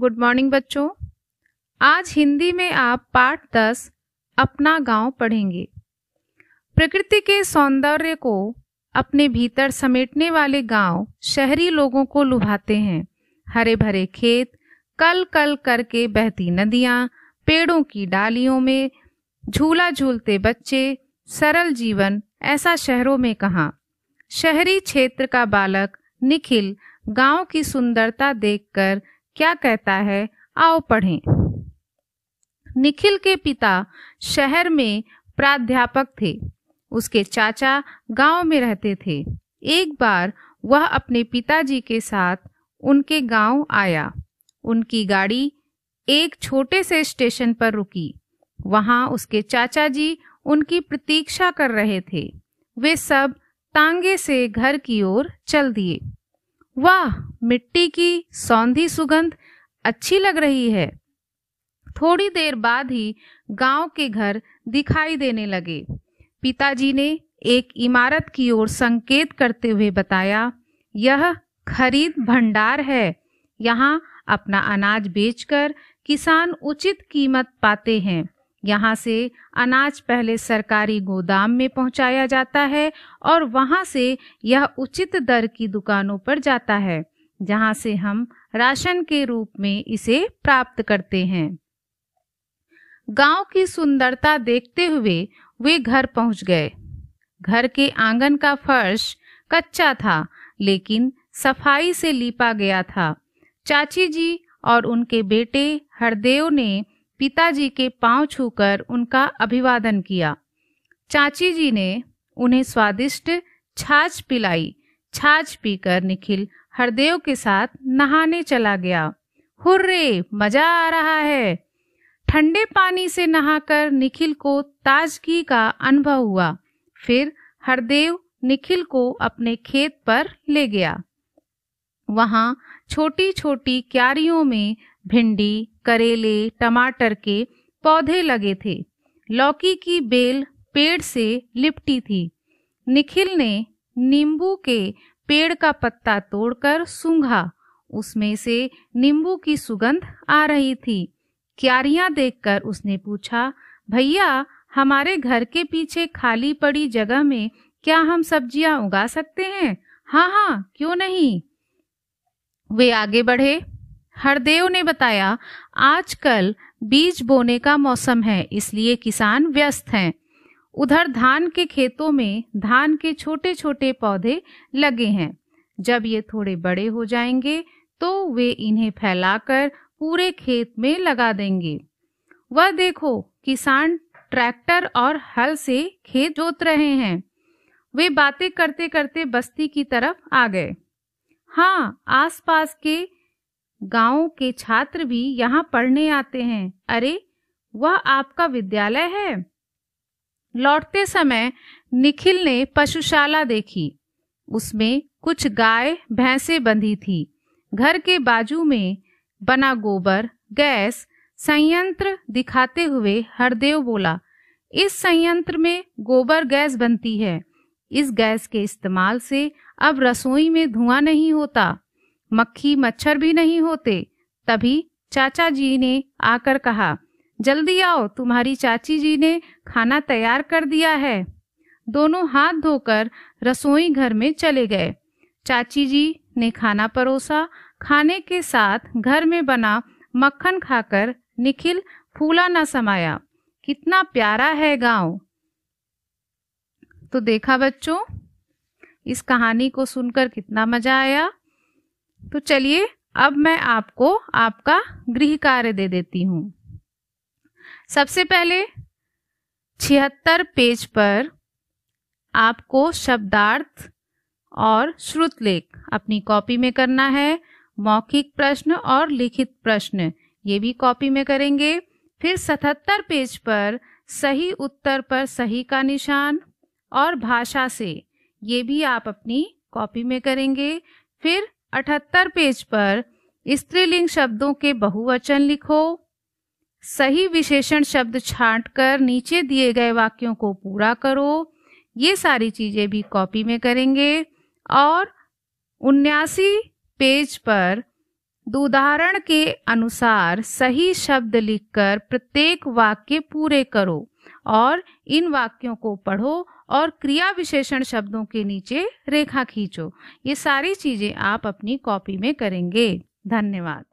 good morning बच्चों आज हिंदी में आप पाठ दस अपना गांव पढ़ेंगे प्रकृति के सौंदर्य को अपने भीतर समेटने वाले गांव शहरी लोगों को लुभाते हैं हरे भरे खेत कल कल करके बहती नदियां पेड़ों की डालियों में झूला झूलते बच्चे सरल जीवन ऐसा शहरों में कहा शहरी क्षेत्र का बालक निखिल गांव की सुंदरता देखकर क्या कहता है आओ पढ़ें निखिल के पिता शहर में प्राध्यापक थे उसके चाचा गांव में रहते थे एक बार वह अपने पिताजी के साथ उनके गांव आया उनकी गाड़ी एक छोटे से स्टेशन पर रुकी वहां उसके चाचा जी उनकी प्रतीक्षा कर रहे थे वे सब तांगे से घर की ओर चल दिए वाह मिट्टी की सौंधी सुगंध अच्छी लग रही है थोड़ी देर बाद ही गांव के घर दिखाई देने लगे पिताजी ने एक इमारत की ओर संकेत करते हुए बताया यह खरीद भंडार है यहाँ अपना अनाज बेचकर किसान उचित कीमत पाते हैं यहाँ से अनाज पहले सरकारी गोदाम में पहुँचाया जाता है और वहाँ से यह उचित दर की दुकानों पर जाता है जहाँ से हम राशन के रूप में इसे प्राप्त करते हैं गांव की सुंदरता देखते हुए वे घर पहुंच गए घर के आंगन का फर्श कच्चा था लेकिन सफाई से लीपा गया था चाची जी और उनके बेटे हरदेव ने पिताजी के पांव छूकर उनका अभिवादन किया चाची जी ने उन्हें स्वादिष्ट छाछ पिलाई छाछ पीकर निखिल हरदेव के साथ नहाने चला गया हुर्रे मजा आ रहा है ठंडे पानी से नहाकर निखिल को ताजगी का अनुभव हुआ फिर हरदेव निखिल को अपने खेत पर ले गया वहां छोटी छोटी क्यारियों में भिंडी करेले टमाटर के पौधे लगे थे लौकी की बेल पेड़ से लिपटी थी निखिल ने नींबू के पेड़ का पत्ता तोड़कर सूंघा उसमें से नींबू की सुगंध आ रही थी क्यारियां देखकर उसने पूछा भैया हमारे घर के पीछे खाली पड़ी जगह में क्या हम सब्जियां उगा सकते हैं हाँ हाँ क्यों नहीं वे आगे बढ़े हरदेव ने बताया आजकल बीज बोने का मौसम है इसलिए किसान व्यस्त हैं उधर धान के खेतों में धान के छोटे छोटे पौधे लगे हैं जब ये थोड़े बड़े हो जाएंगे तो वे इन्हें फैलाकर पूरे खेत में लगा देंगे वह देखो किसान ट्रैक्टर और हल से खेत जोत रहे हैं वे बातें करते करते बस्ती की तरफ आ गए हाँ आसपास के गाँव के छात्र भी यहाँ पढ़ने आते हैं अरे वह आपका विद्यालय है लौटते समय निखिल ने पशुशाला देखी उसमें कुछ गाय भैंसे बंधी थी घर के बाजू में बना गोबर गैस संयंत्र दिखाते हुए हरदेव बोला इस संयंत्र में गोबर गैस बनती है इस गैस के इस्तेमाल से अब रसोई में धुआं नहीं होता मक्खी मच्छर भी नहीं होते तभी चाचा जी ने आकर कहा जल्दी आओ तुम्हारी चाची जी ने खाना तैयार कर दिया है दोनों हाथ धोकर रसोई घर में चले गए चाची जी ने खाना परोसा खाने के साथ घर में बना मक्खन खाकर निखिल फूला न समाया कितना प्यारा है गांव तो देखा बच्चों इस कहानी को सुनकर कितना मजा आया तो चलिए अब मैं आपको आपका गृह कार्य दे देती हूँ सबसे पहले छिहत्तर पेज पर आपको शब्दार्थ और श्रुतलेख अपनी कॉपी में करना है मौखिक प्रश्न और लिखित प्रश्न ये भी कॉपी में करेंगे फिर सतहत्तर पेज पर सही उत्तर पर सही का निशान और भाषा से ये भी आप अपनी कॉपी में करेंगे फिर अठहत्तर पेज पर स्त्रीलिंग शब्दों के बहुवचन लिखो सही विशेषण शब्द कर नीचे दिए गए वाक्यों को पूरा करो ये सारी चीजें भी कॉपी में करेंगे और उन्यासी पेज पर उदाहरण के अनुसार सही शब्द लिखकर प्रत्येक वाक्य पूरे करो और इन वाक्यों को पढ़ो और क्रिया विशेषण शब्दों के नीचे रेखा खींचो ये सारी चीजें आप अपनी कॉपी में करेंगे धन्यवाद